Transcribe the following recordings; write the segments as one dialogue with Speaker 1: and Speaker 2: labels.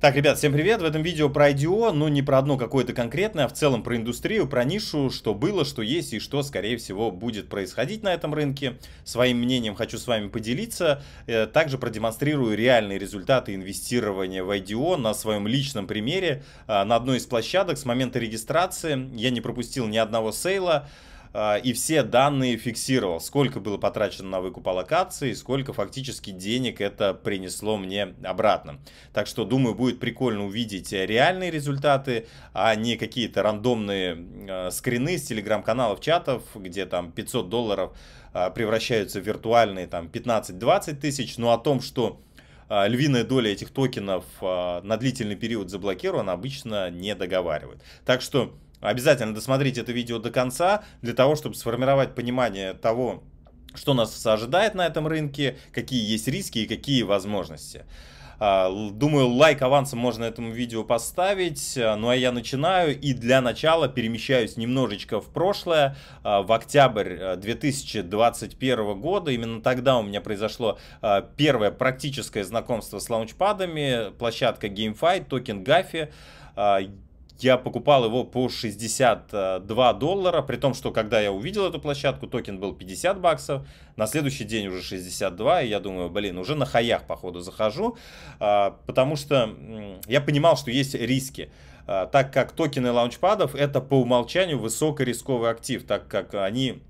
Speaker 1: Так, ребят, всем привет! В этом видео про IDO, но не про одно какое-то конкретное, а в целом про индустрию, про нишу, что было, что есть и что, скорее всего, будет происходить на этом рынке. Своим мнением хочу с вами поделиться. Э, также продемонстрирую реальные результаты инвестирования в IDO на своем личном примере. Э, на одной из площадок с момента регистрации я не пропустил ни одного сейла. А, и все данные фиксировал, сколько было потрачено на выкуп аллокации, сколько фактически денег это принесло мне обратно. Так что, думаю, будет прикольно увидеть реальные результаты, а не какие-то рандомные а, скрины с телеграм-каналов, чатов, где там 500 долларов а, превращаются в виртуальные там 15-20 тысяч, но ну, о том, что львиная доля этих токенов на длительный период заблокирована, обычно не договаривает. Так что Обязательно досмотрите это видео до конца, для того, чтобы сформировать понимание того, что нас ожидает на этом рынке, какие есть риски и какие возможности. А, думаю, лайк авансом можно этому видео поставить. А, ну а я начинаю и для начала перемещаюсь немножечко в прошлое. А, в октябрь 2021 года, именно тогда у меня произошло первое практическое знакомство с лаунчпадами, площадка GameFi, токен Gafi я покупал его по 62 доллара, при том, что когда я увидел эту площадку, токен был 50 баксов, на следующий день уже 62, и я думаю, блин, уже на хаях, походу, захожу, а, потому что я понимал, что есть риски а, так как токены лаунчпадов это по умолчанию высокорисковый актив, так как они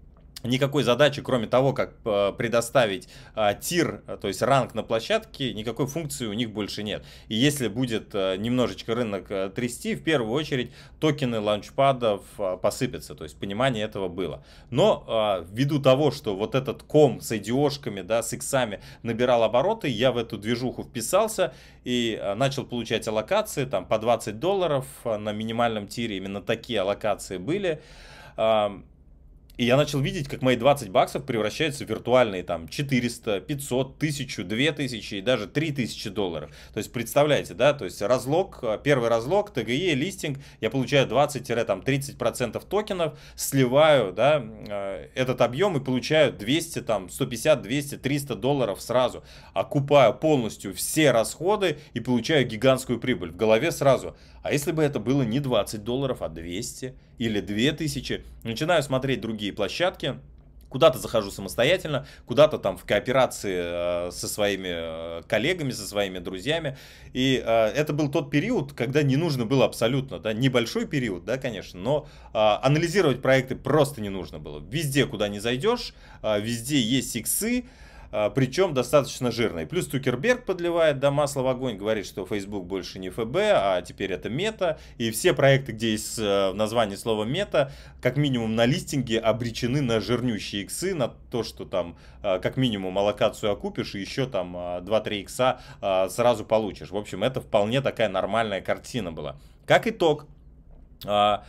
Speaker 1: никакой задачи, кроме того, как э, предоставить э, тир, э, то есть ранг на площадке, никакой функции у них больше нет. И если будет немножечко рынок трясти, в первую очередь токены лаунчпадов посыпятся, то есть понимание этого было. Но ввиду того, что вот этот ком с идиошками, да, с иксами набирал обороты, я в эту движуху вписался и начал получать аллокации, там по 20 долларов на минимальном тире именно такие аллокации были эм, и я начал видеть, как мои 20 баксов превращаются в виртуальные там 400, 500, 1000, 2000 и даже 3000 долларов. То есть представляете, да, то есть разлог, э, первый разлог, ТГЕ, листинг, я получаю 20-30% токенов, сливаю, да, э, этот объем и получаю 200, там, 150, 200, 300 долларов сразу. Окупаю полностью все расходы и получаю гигантскую прибыль. В голове сразу, а если бы это было не 20 долларов, а 200 или 2000, начинаю смотреть другие другие площадки, куда-то захожу самостоятельно, куда-то там в кооперации э, со своими э, коллегами, со своими друзьями. И э, это был тот период, когда не нужно было абсолютно, да, небольшой период, да, конечно, но э, анализировать проекты просто не нужно было. Везде, куда не зайдешь, э, везде есть иксы, а, причем достаточно жирной. Плюс Тукерберг подливает да, масло в огонь, говорит, что Facebook больше не ФБ, а теперь это мета. И все проекты, где есть в э, названии слово мета, как минимум на листинге обречены на жирнющие иксы, на то, что там э, как минимум аллокацию окупишь и еще там 2-3 э, икса сразу получишь. В общем, это вполне такая нормальная картина была. Как итог, а,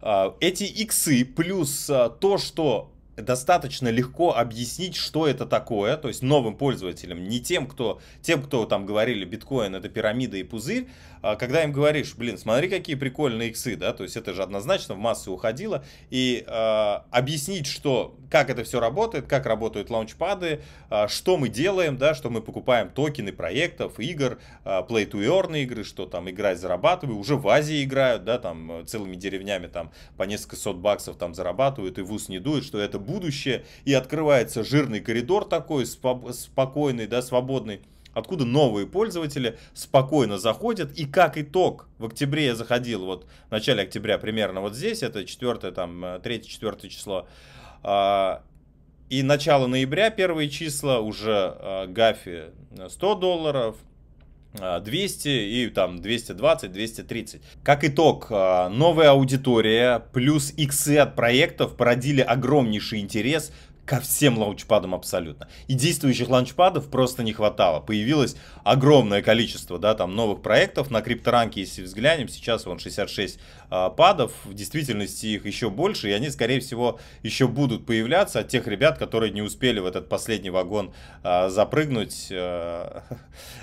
Speaker 1: а, эти иксы плюс то, что достаточно легко объяснить, что это такое, то есть новым пользователям, не тем, кто, тем, кто там говорили, биткоин это пирамида и пузырь, а когда им говоришь, блин, смотри, какие прикольные иксы, да, то есть это же однозначно в массы уходило, и э, объяснить, что, как это все работает, как работают лаунчпады, э, что мы делаем, да, что мы покупаем токены проектов, игр, э, play to earn игры, что там играть зарабатывают, уже в Азии играют, да, там целыми деревнями там по несколько сот баксов там зарабатывают и в ус не дует, что это будущее, и открывается жирный коридор такой, спокойный, да, свободный, откуда новые пользователи спокойно заходят. И как итог, в октябре я заходил, вот в начале октября примерно вот здесь, это 4, там, 3-4 э, число, а, и начало ноября, первые числа, уже э, Гафи 100 э, долларов, 200 а, и там 220, 230. Как итог, а, новая аудитория плюс иксы от проектов породили огромнейший интерес – ко всем лаунчпадам абсолютно. И действующих лаунчпадов просто не хватало. Появилось огромное количество да, там новых проектов. На крипторанке, если взглянем, сейчас вон 66 э, а, падов. В действительности их еще больше, и они, скорее всего, еще будут появляться от тех ребят, которые не успели в этот последний вагон э, запрыгнуть э,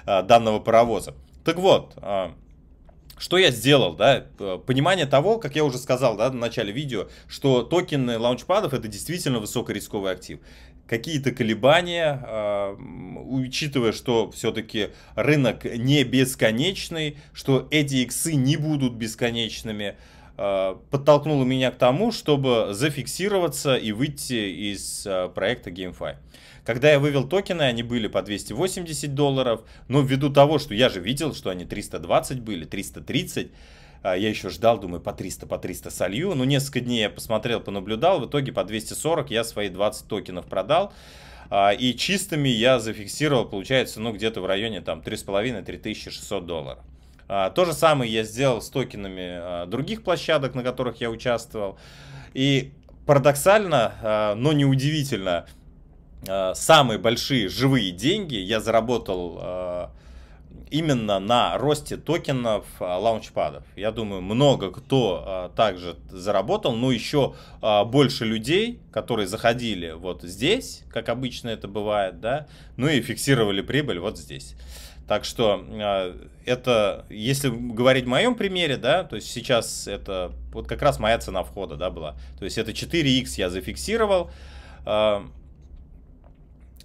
Speaker 1: э, данного паровоза. Так вот, э, что я сделал, да? Э, понимание того, как я уже сказал, да, в начале видео, что токены лаунчпадов это действительно высокорисковый актив. Какие-то колебания, э, учитывая, что все-таки рынок не бесконечный, что эти иксы не будут бесконечными, э, Э, подтолкнуло меня к тому, чтобы зафиксироваться и выйти из э, проекта GameFi. Когда я вывел токены, они были по 280 долларов, но ввиду того, что я же видел, что они 320 были, 330, э, я еще ждал, думаю, по 300, по 300 солью. но несколько дней я посмотрел, понаблюдал. В итоге по 240 я свои 20 токенов продал. И чистыми я зафиксировал, получается, ну, где-то в районе там 3,5-3600 долларов. А, то же самое я сделал с токенами а, других площадок, на которых я участвовал. И парадоксально, а, но неудивительно, самые большие живые деньги я заработал именно на росте токенов лаунчпадов. Я думаю, много кто также заработал, но еще больше людей, которые заходили вот здесь, как обычно это бывает, да, ну и фиксировали прибыль вот здесь. Так что а, это, если говорить в моем примере, да, то есть сейчас это вот как раз моя цена входа, да, была. То есть это 4x я зафиксировал а,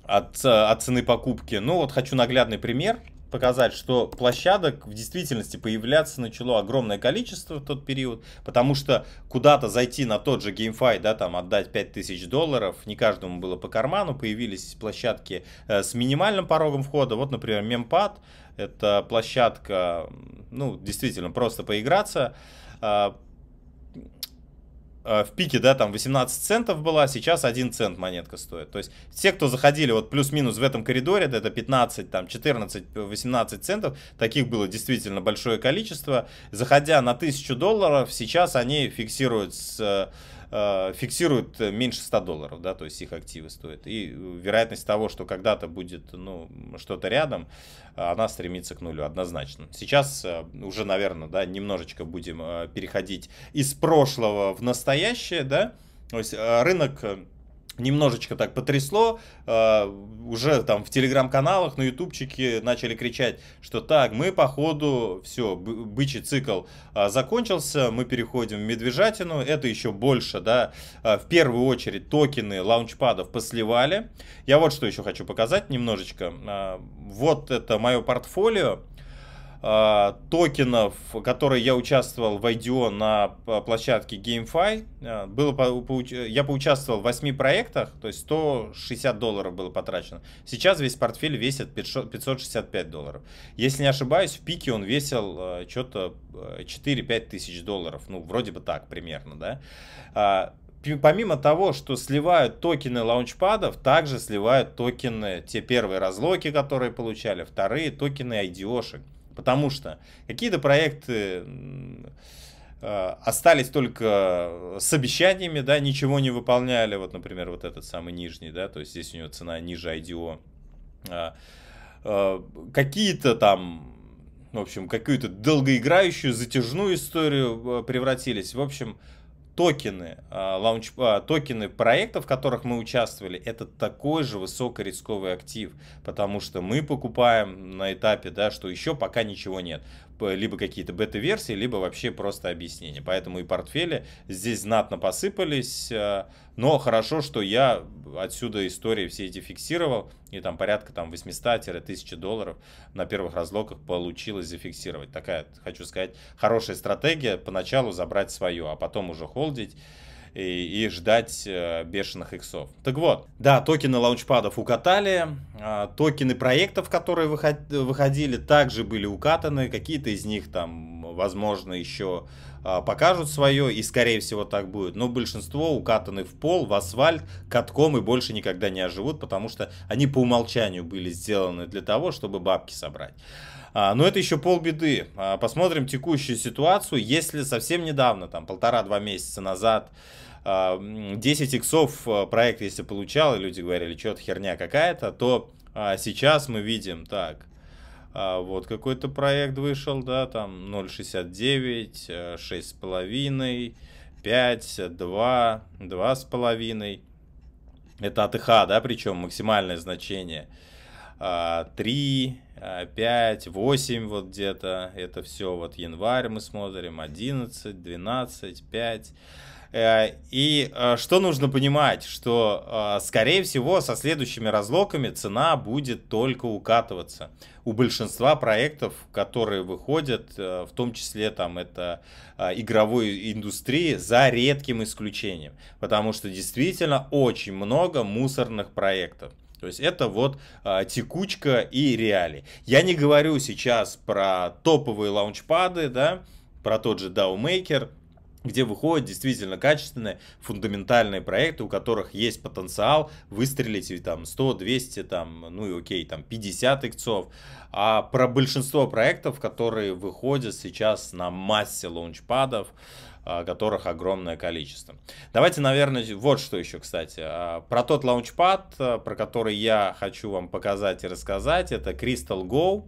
Speaker 1: от, от цены покупки. Ну вот хочу наглядный пример показать, что площадок в действительности появляться начало огромное количество в тот период, потому что куда-то зайти на тот же GameFi, да, там отдать 5000 долларов, не каждому было по карману, появились площадки э, с минимальным порогом входа, вот, например, Mempad, это площадка, ну, действительно, просто поиграться, э, Э, в пике, да, там 18 центов была, сейчас 1 цент монетка стоит. То есть все, кто заходили вот плюс-минус в этом коридоре, это 15, там 14, 18 центов, таких было действительно большое количество. Заходя на 1000 долларов, сейчас они фиксируют с э, э, фиксируют меньше 100 долларов, да, то есть их активы стоят. И вероятность того, что когда-то будет, ну, что-то рядом, она стремится к нулю однозначно. Сейчас э, уже, наверное, да, немножечко будем э, переходить из прошлого в настоящее, да, то есть э, рынок немножечко так потрясло. Э, уже там в телеграм-каналах, на ютубчике начали кричать, что так, мы походу, все, бычий цикл э, закончился, мы переходим в медвежатину. Это еще больше, да, э, в первую очередь токены лаунчпадов посливали. Я вот что еще хочу показать немножечко. Э, вот это мое портфолио э, токенов, которые я участвовал в IDO на э, площадке GameFi. Э, было э, я поучаствовал в 8 проектах, то есть 160 долларов было потрачено. Сейчас весь портфель весит 500, 565 долларов. Если не ошибаюсь, в пике он весил что-то 4-5 тысяч долларов. Ну, вроде бы так примерно, да? А, помимо того, что сливают токены лаунчпадов, также сливают токены, те первые разлоки, которые получали, вторые токены IDO-шек. Потому что какие-то проекты э, остались только с обещаниями, да, ничего не выполняли. Вот, например, вот этот самый нижний, да, то есть здесь у него цена ниже IDO. А, э, какие-то там, в общем, какую-то долгоиграющую, затяжную историю э, превратились. В общем, токены, а, лаунч, а, токены проектов, в которых мы участвовали, это такой же высокорисковый актив, потому что мы покупаем на этапе, да, что еще пока ничего нет. Типа, либо какие-то бета-версии, либо вообще просто объяснения. Поэтому и портфели здесь знатно посыпались, э, но хорошо, что я отсюда истории все эти фиксировал, и там порядка там 800-1000 долларов на первых разлоках получилось зафиксировать. Такая, хочу сказать, хорошая стратегия, поначалу забрать свое, а потом уже холдить и, и ждать э, бешеных иксов. Так вот, да, токены лаунчпадов укатали, э, токены проектов, которые выход, выходили, также были укатаны, какие-то из них там, возможно, еще э, покажут свое, и скорее всего так будет, но большинство укатаны в пол, в асфальт, катком и больше никогда не оживут, потому что они по умолчанию были сделаны для того, чтобы бабки собрать. А, но это еще полбеды. А, посмотрим текущую ситуацию. Если совсем недавно, там полтора-два месяца назад, 10 а, иксов проект, если получал, и люди говорили, что это херня какая-то, то сейчас мы видим, так, вот какой-то проект вышел, да, там 0,69, 6,5, 5, 2, 2,5. Это от АТХ, да, причем максимальное значение. 3, 5, 8 вот где-то. Это все вот январь мы смотрим, 11, 12, 5. И э, что нужно понимать, что, а, скорее всего, со следующими разлоками цена будет только укатываться. У большинства проектов, которые выходят, э, в том числе там это а, игровой индустрии, за редким исключением. Потому что действительно очень много мусорных проектов. То есть это вот а, текучка и реалии. Я не говорю сейчас про топовые лаунчпады, да, про тот же DAO где выходят действительно качественные, фундаментальные проекты, у которых есть потенциал выстрелить и там 100, 200, там, ну и окей, там 50 иксов А про большинство проектов, которые выходят сейчас на массе лаунчпадов, э, а, которых огромное количество. Давайте, наверное, вот что еще, кстати. А, про тот лаунчпад, а, про который я хочу вам показать и рассказать, это Crystal Go.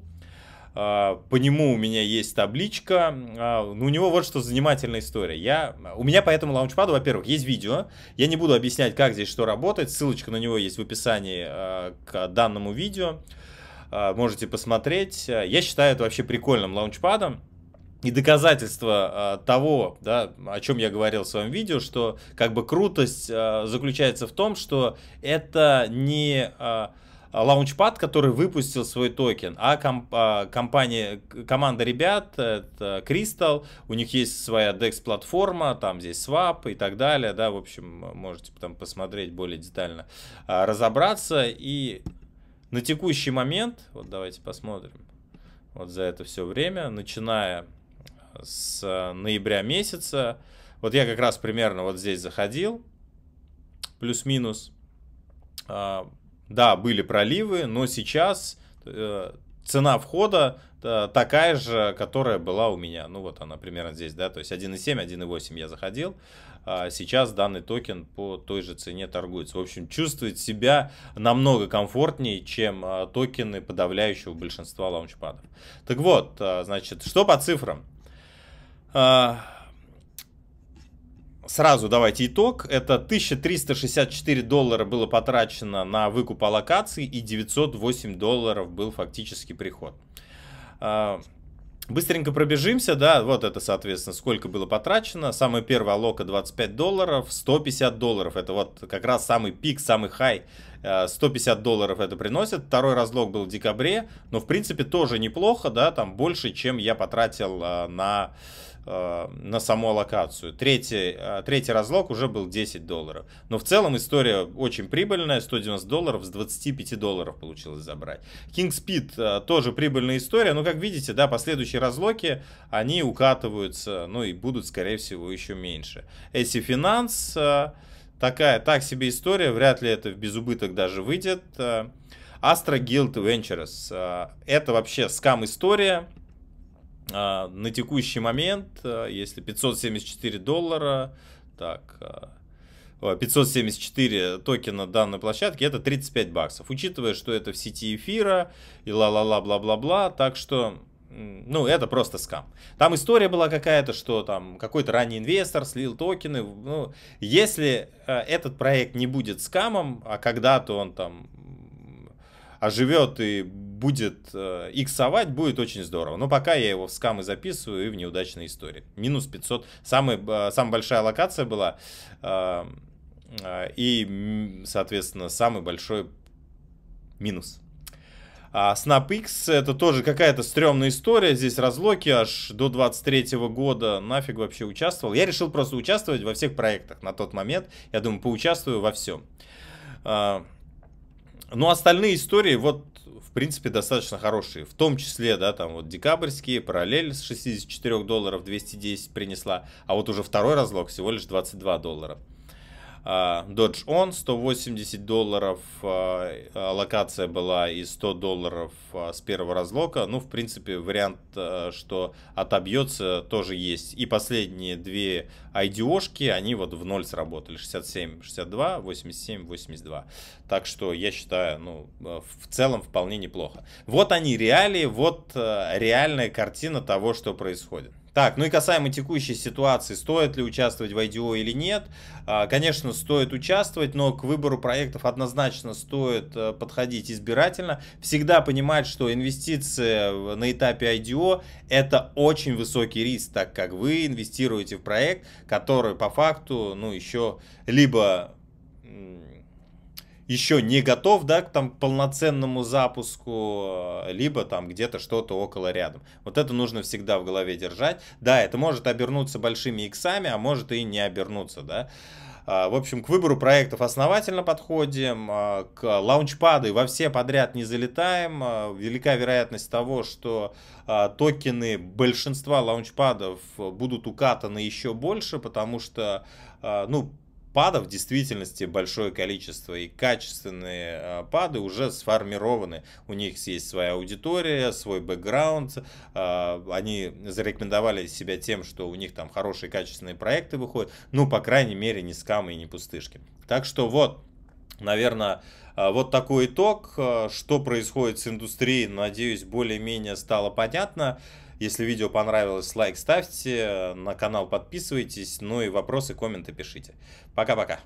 Speaker 1: По нему у меня есть табличка. Ну, у него вот что занимательная история. Я, у меня по этому лаунчпаду, во-первых, есть видео. Я не буду объяснять, как здесь что работает. Ссылочка на него есть в описании к данному видео. Можете посмотреть. Я считаю это вообще прикольным лаунчпадом и доказательство э, того, да, о чем я говорил в своем видео, что как бы крутость э, заключается в том, что это не э, лаунчпад, который выпустил свой токен, а комп, а, компания, команда ребят, это Crystal, у них есть своя DEX-платформа, там здесь Swap и так далее, да, в общем, можете там посмотреть более детально, а, разобраться, и на текущий момент, вот давайте посмотрим, вот за это все время, начиная с э, ноября месяца. Вот я как раз примерно вот здесь заходил, плюс-минус. А, да, были проливы, но сейчас э, цена входа э, такая же, которая была у меня. Ну вот она примерно здесь, да, то есть 1.7, 1.8 я заходил. А сейчас данный токен по той же цене торгуется. В общем, чувствует себя намного комфортнее, чем токены подавляющего большинства лаунчпадов. Так вот, значит, что по цифрам? А, сразу давайте итог. Это 1364 доллара было потрачено на выкуп аллокаций и 908 долларов был фактически приход. А, быстренько пробежимся, да, вот это, соответственно, сколько было потрачено. Самая первая лока 25 долларов, 150 долларов, это вот как раз самый пик, самый хай, 150 э, долларов это приносит. Второй разлог был в декабре, но, в принципе, тоже неплохо, да, там больше, чем я потратил э, на Э, на саму локацию. Третий, э, третий разлог уже был 10 долларов. Но в целом история очень прибыльная. 190 долларов с 25 долларов получилось забрать. King Speed э, тоже прибыльная история. Но как видите, да, последующие разлоки, они укатываются, ну и будут, скорее всего, еще меньше. Эсси Finance такая, так себе история. Вряд ли это в безубыток даже выйдет. Astra Guild Ventures. Это вообще скам-история а, на текущий момент, а, если 574 доллара, так, 574 а, токена данной площадки, это 35 баксов. Учитывая, что это в сети эфира и ла-ла-ла, бла-бла-бла, так что ну, это просто скам. Там история была какая-то, что там какой-то ранний инвестор слил токены. Ну, если этот проект не будет скамом, а когда-то он там оживет и будет э, иксовать, будет очень здорово. Но пока я его в скамы записываю и в неудачной истории. Минус 500. Самый, э, самая большая локация была. Э, э, и, соответственно, самый большой минус. А SnapX это тоже какая-то стрёмная история. Здесь разлоки аж до 23 -го года. Нафиг вообще участвовал. Я решил просто участвовать во всех проектах на тот момент. Я думаю, поучаствую во всем. А, Но ну, остальные истории, вот в принципе, достаточно хорошие. В том числе, да, там вот декабрьские, параллель с 64 долларов 210 принесла, а вот уже второй разлог всего лишь 22 доллара. А, Dodge On 180 долларов, а, а, локация была и 100 долларов с первого разлока. Ну, в принципе, вариант, что отобьется, тоже есть. И последние две IDO-шки, они вот в ноль сработали. 67, 62, 87, 82. Так что я считаю, ну, э, в целом вполне неплохо. Вот они реалии, вот э, реальная картина того, что происходит. Так, ну и касаемо текущей ситуации, стоит ли участвовать в IDO или нет, а, конечно, стоит участвовать, но к выбору проектов однозначно стоит э, подходить избирательно. Всегда понимать, что инвестиции на этапе IDO это очень высокий риск, так как вы инвестируете в проект, который по факту, ну, еще либо еще не готов, да, к там полноценному запуску, э, либо там где-то что-то около рядом. Вот это нужно всегда в голове держать. Да, это может обернуться большими иксами, а может и не обернуться, да. А, в общем, к выбору проектов основательно подходим, а, к лаунчпады во все подряд не залетаем. А, велика вероятность того, что токены большинства лаунчпадов будут укатаны еще больше, потому что, ну, падов в действительности большое количество, и качественные э, пады уже сформированы. У них есть своя аудитория, свой бэкграунд, э, они зарекомендовали себя тем, что у них там хорошие качественные проекты выходят, ну, по крайней мере, не скамы и не пустышки. Так что вот, наверное, э, вот такой итог, что происходит с индустрией, надеюсь, более-менее стало понятно. Если видео понравилось, лайк ставьте, на канал подписывайтесь, ну и вопросы, комменты пишите. Пока-пока.